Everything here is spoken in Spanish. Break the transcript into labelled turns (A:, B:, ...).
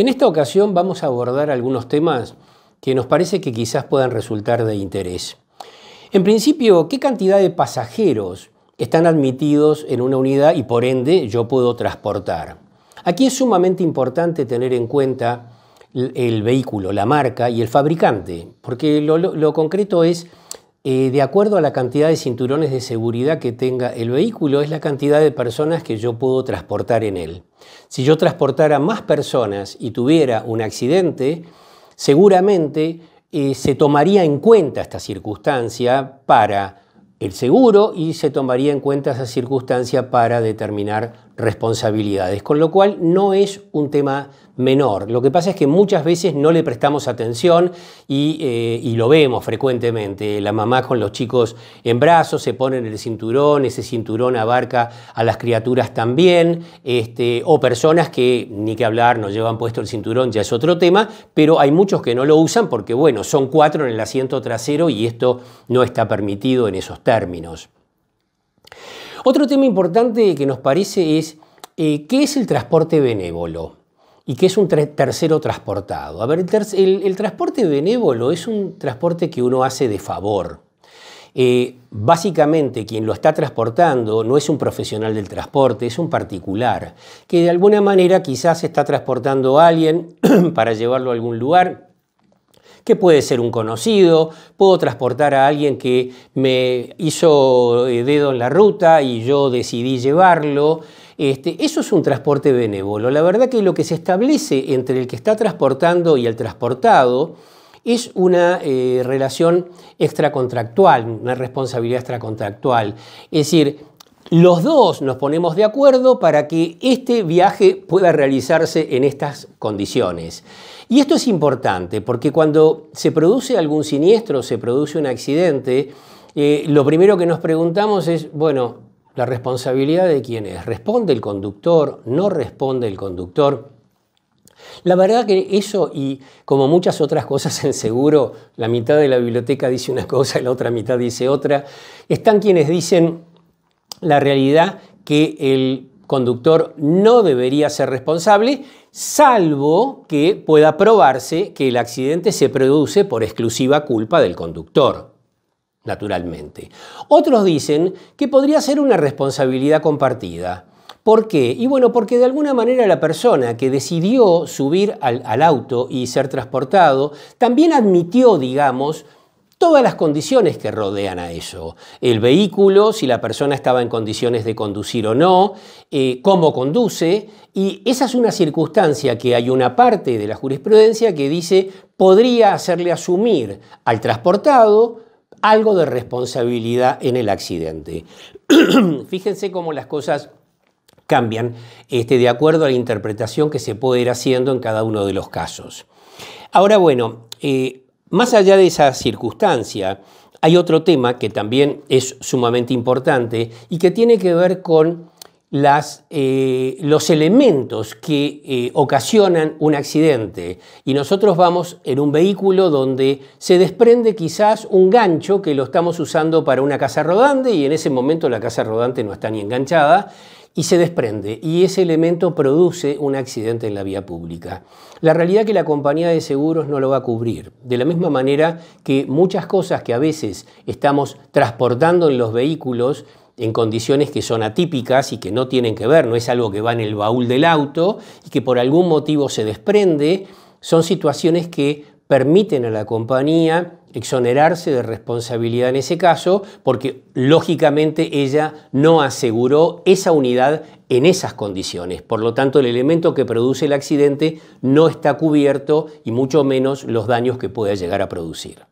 A: En esta ocasión vamos a abordar algunos temas que nos parece que quizás puedan resultar de interés. En principio, ¿qué cantidad de pasajeros están admitidos en una unidad y por ende yo puedo transportar? Aquí es sumamente importante tener en cuenta el vehículo, la marca y el fabricante, porque lo, concreto es eh, de acuerdo a la cantidad de cinturones de seguridad que tenga el vehículo, es la cantidad de personas que yo puedo transportar en él. Si yo transportara más personas y tuviera un accidente, seguramente eh, se tomaría en cuenta esta circunstancia para el seguro y se tomaría en cuenta esa circunstancia para determinar responsabilidades, con lo cual no es un tema menor. Lo que pasa es que muchas veces no le prestamos atención y, eh, lo vemos frecuentemente. La mamá con los chicos en brazos se en el cinturón, ese cinturón abarca a las criaturas también, este, o personas que ni que hablar no llevan puesto el cinturón, ya es otro tema, pero hay muchos que no lo usan porque, bueno, son cuatro en el asiento trasero y esto no está permitido en esos términos. Otro tema importante que nos parece es eh, qué es el transporte benévolo y qué es un tercero transportado. A ver, el, transporte benévolo es un transporte que uno hace de favor. Eh, básicamente quien lo está transportando no es un profesional del transporte, es un particular, que de alguna manera quizás está transportando a alguien para llevarlo a algún lugar que puede ser un conocido, puedo transportar a alguien que me hizo eh, dedo en la ruta y yo decidí llevarlo. Este, eso es un transporte benévolo. La verdad que lo que se establece entre el que está transportando y el transportado es una eh, relación extracontractual, una responsabilidad extracontractual. Es decir, los dos nos ponemos de acuerdo para que este viaje pueda realizarse en estas condiciones. Y esto es importante porque cuando se produce algún siniestro, se produce un accidente, eh, lo primero que nos preguntamos es, bueno, ¿la responsabilidad de quién es? ¿Responde el conductor? ¿No responde el conductor? La verdad que eso y como muchas otras cosas en seguro, la mitad de la biblioteca dice una cosa y la otra mitad dice otra, están quienes dicen la realidad que el conductor no debería ser responsable, salvo que pueda probarse que el accidente se produce por exclusiva culpa del conductor, naturalmente. Otros dicen que podría ser una responsabilidad compartida. ¿Por qué? Y bueno, porque de alguna manera la persona que decidió subir al, al auto y ser transportado también admitió, digamos, todas las condiciones que rodean a eso. El vehículo, si la persona estaba en condiciones de conducir o no, eh, cómo conduce. Y esa es una circunstancia que hay una parte de la jurisprudencia que dice podría hacerle asumir al transportado algo de responsabilidad en el accidente. Fíjense cómo las cosas cambian este, de acuerdo a la interpretación que se puede ir haciendo en cada uno de los casos. Ahora, bueno, eh, más allá de esa circunstancia, hay otro tema que también es sumamente importante y que tiene que ver con eh, los elementos que eh, ocasionan un accidente. Y nosotros vamos en un vehículo donde se desprende quizás un gancho que lo estamos usando para una casa rodante y en ese momento la casa rodante no está ni enganchada y se desprende, y ese elemento produce un accidente en la vía pública. La realidad es que la compañía de seguros no lo va a cubrir, de la misma manera que muchas cosas que a veces estamos transportando en los vehículos en condiciones que son atípicas y que no tienen que ver, no es algo que va en el baúl del auto y que por algún motivo se desprende, son situaciones que permiten a la compañía exonerarse de responsabilidad en ese caso, porque lógicamente ella no aseguró esa unidad en esas condiciones. Por lo tanto, el elemento que produce el accidente no está cubierto y mucho menos los daños que pueda llegar a producir.